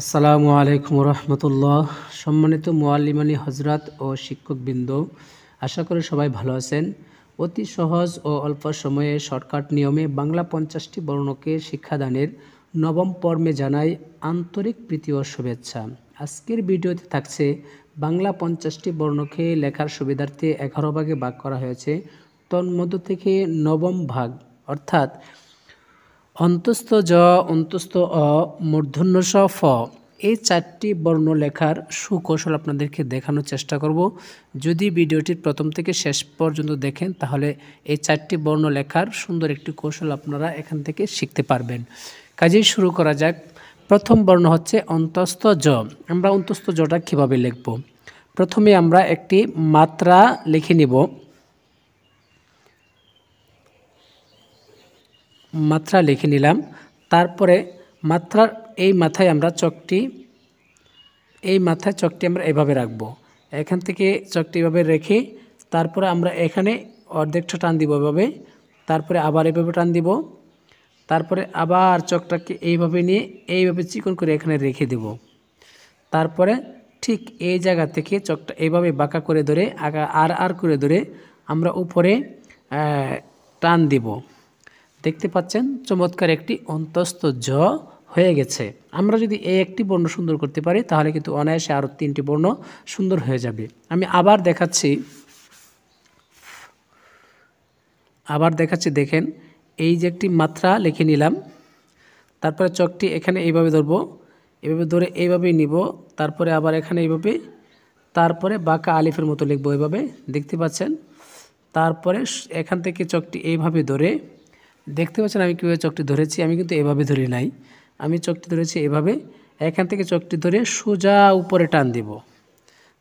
আসসালামু আলাইকুম রহমতুল্লাহ সম্মানিত মোয়াল্লিমানি হজরত ও শিক্ষকবৃন্দ আশা করি সবাই ভালো আছেন অতি সহজ ও অল্প সময়ে শর্টকাট নিয়মে বাংলা পঞ্চাশটি বর্ণকে শিক্ষাদানের নবম পর্মে জানাই আন্তরিক প্রীতি ও শুভেচ্ছা আজকের ভিডিওতে থাকছে বাংলা পঞ্চাশটি বর্ণকে লেখার সুবিধার্থে এগারো ভাগে ভাগ করা হয়েছে তন্মধ্য থেকে নবম ভাগ অর্থাৎ অন্তস্থ জ অন্তস্থ অ মূর্ধন্য স ফ এই চারটি বর্ণ লেখার সুকৌশল আপনাদেরকে দেখানোর চেষ্টা করব যদি ভিডিওটির প্রথম থেকে শেষ পর্যন্ত দেখেন তাহলে এই চারটি বর্ণ লেখার সুন্দর একটি কৌশল আপনারা এখান থেকে শিখতে পারবেন কাজেই শুরু করা যাক প্রথম বর্ণ হচ্ছে অন্তস্থ জ আমরা অন্তস্থ জটা কীভাবে লিখব প্রথমে আমরা একটি মাত্রা লিখে নিব মাত্রা লিখে নিলাম তারপরে মাত্রার এই মাথায় আমরা চকটি এই মাথায় চকটি আমরা এভাবে রাখব এখান থেকে চকটি এভাবে রেখে তারপরে আমরা এখানে অর্ধেকটা টান দিব এভাবে তারপরে আবার এভাবে টান দিব তারপরে আবার চকটাকে এইভাবে নিয়ে এইভাবে চিকন করে এখানে রেখে দেব তারপরে ঠিক এই জায়গা থেকে চকটা এইভাবে বাঁকা করে ধরে আর আর করে ধরে আমরা উপরে টান দিব দেখতে পাচ্ছেন চমৎকার একটি অন্তস্থ জ হয়ে গেছে আমরা যদি এই একটি বর্ণ সুন্দর করতে পারি তাহলে কিন্তু অনায়াসে আরও তিনটি বর্ণ সুন্দর হয়ে যাবে আমি আবার দেখাচ্ছি আবার দেখাচ্ছি দেখেন এই যে একটি মাত্রা লিখে নিলাম তারপরে চকটি এখানে এইভাবে ধরবো এভাবে ধরে এইভাবেই নিব তারপরে আবার এখানে এইভাবে তারপরে বাঁকা আলিফের মতো লিখবো এইভাবে দেখতে পাচ্ছেন তারপরে এখান থেকে চকটি এইভাবে ধরে দেখতে পাচ্ছেন আমি কীভাবে চকটি ধরেছি আমি কিন্তু এভাবে ধরি নাই আমি চকটি ধরেছি এভাবে এখান থেকে চকটি ধরে সোজা উপরে টান দিব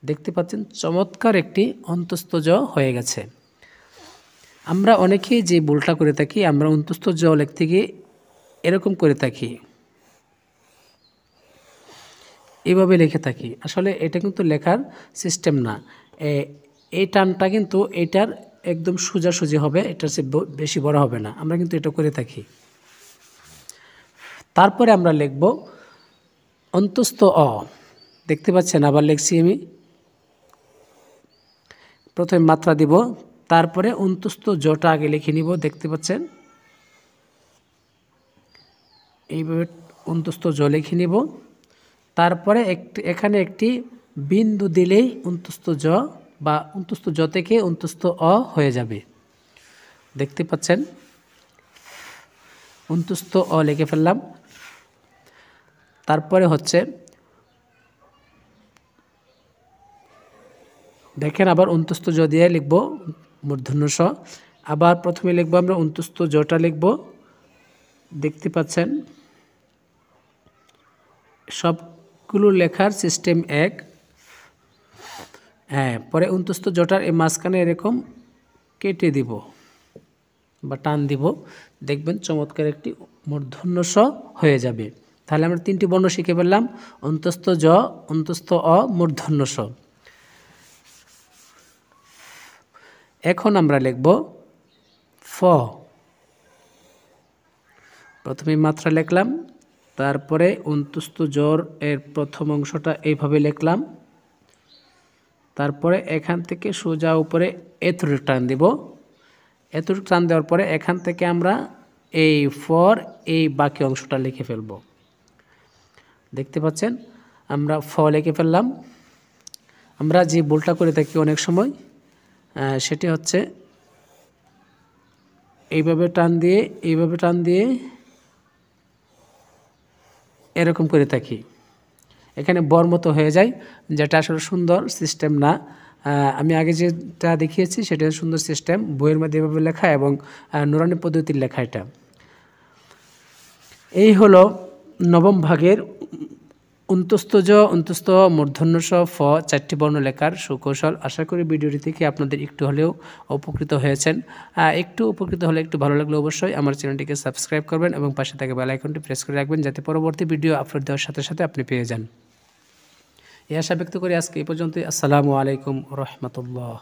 দেখতে পাচ্ছেন চমৎকার একটি অন্তস্তজ হয়ে গেছে আমরা অনেকেই যে বোলটা করে থাকি আমরা অন্তস্তজ লেখ থেকে এরকম করে থাকি এভাবে লিখে থাকি আসলে এটা কিন্তু লেখার সিস্টেম না এই টানটা কিন্তু এটার একদম সোজাসুজি হবে এটা চেয়ে বেশি বড় হবে না আমরা কিন্তু এটা করে থাকি তারপরে আমরা লিখব অন্তস্থ অ দেখতে পাচ্ছেন আবার লিখছি আমি প্রথমে মাত্রা দিব তারপরে অন্তস্থ জটা আগে লিখে নিব দেখতে পাচ্ছেন এইভাবে অন্তস্থ জ লিখে নিব তারপরে একটি এখানে একটি বিন্দু দিলেই অন্তস্থ জ বা অন্তস্থ জ থেকে অন্তস্থ অ হয়ে যাবে দেখতে পাচ্ছেন অন্তস্থ অ লিখে ফেললাম তারপরে হচ্ছে দেখেন আবার অন্তস্থ জ দিয়ে লিখব মূর্ধন্য স আবার প্রথমে লিখব আমরা অন্তস্থ জটা লিখব দেখতে পাচ্ছেন সবগুলো লেখার সিস্টেম এক হ্যাঁ পরে উন্তস্ত জটার এই মাঝখানে এরকম কেটে দিব বা টান দিব দেখবেন চমৎকার একটি মূর্ধন্য স হয়ে যাবে তাহলে আমরা তিনটি বর্ণ শিখে ফেললাম অন্তস্থ জ অন্তস্থ অ মূর্ধন্য স এখন আমরা লিখব ফ প্রথমে মাত্রা লিখলাম তারপরে অন্তস্ত জ্বর এর প্রথম অংশটা এইভাবে লিখলাম তারপরে এখান থেকে সোজা উপরে এতটুকু টান দিব এতটুকু টান দেওয়ার পরে এখান থেকে আমরা এই ফর এই বাকি অংশটা লিখে ফেলব দেখতে পাচ্ছেন আমরা ফ লিখে ফেললাম আমরা যে বোলটা করে থাকি অনেক সময় সেটি হচ্ছে এইভাবে টান দিয়ে এইভাবে টান দিয়ে এরকম করে থাকি এখানে বর মতো হয়ে যায় যেটা আসলে সুন্দর সিস্টেম না আমি আগে যেটা দেখিয়েছি সেটা সুন্দর সিস্টেম বইয়ের মধ্যে এভাবে লেখা এবং নুরানি পদ্ধতির লেখা এটা এই হল নবম ভাগের অন্তস্তজ অন্তস্ত মূর্ধন্যস ফ চারটি বর্ণ লেখার সুকৌশল আশা করি ভিডিওটি থেকে আপনাদের একটু হলেও উপকৃত হয়েছেন একটু উপকৃত হলে একটু ভালো লাগলে অবশ্যই আমার চ্যানেলটিকে সাবস্ক্রাইব করবেন এবং পাশে থাকা বেলাইকনটি প্রেস করে রাখবেন যাতে পরবর্তী ভিডিও আপলোড দেওয়ার সাথে সাথে আপনি পেয়ে যান এই আশা ব্যক্ত করে আজকে এই পর্যন্ত আসসালামু আলাইকুম রহমতুল্লাহ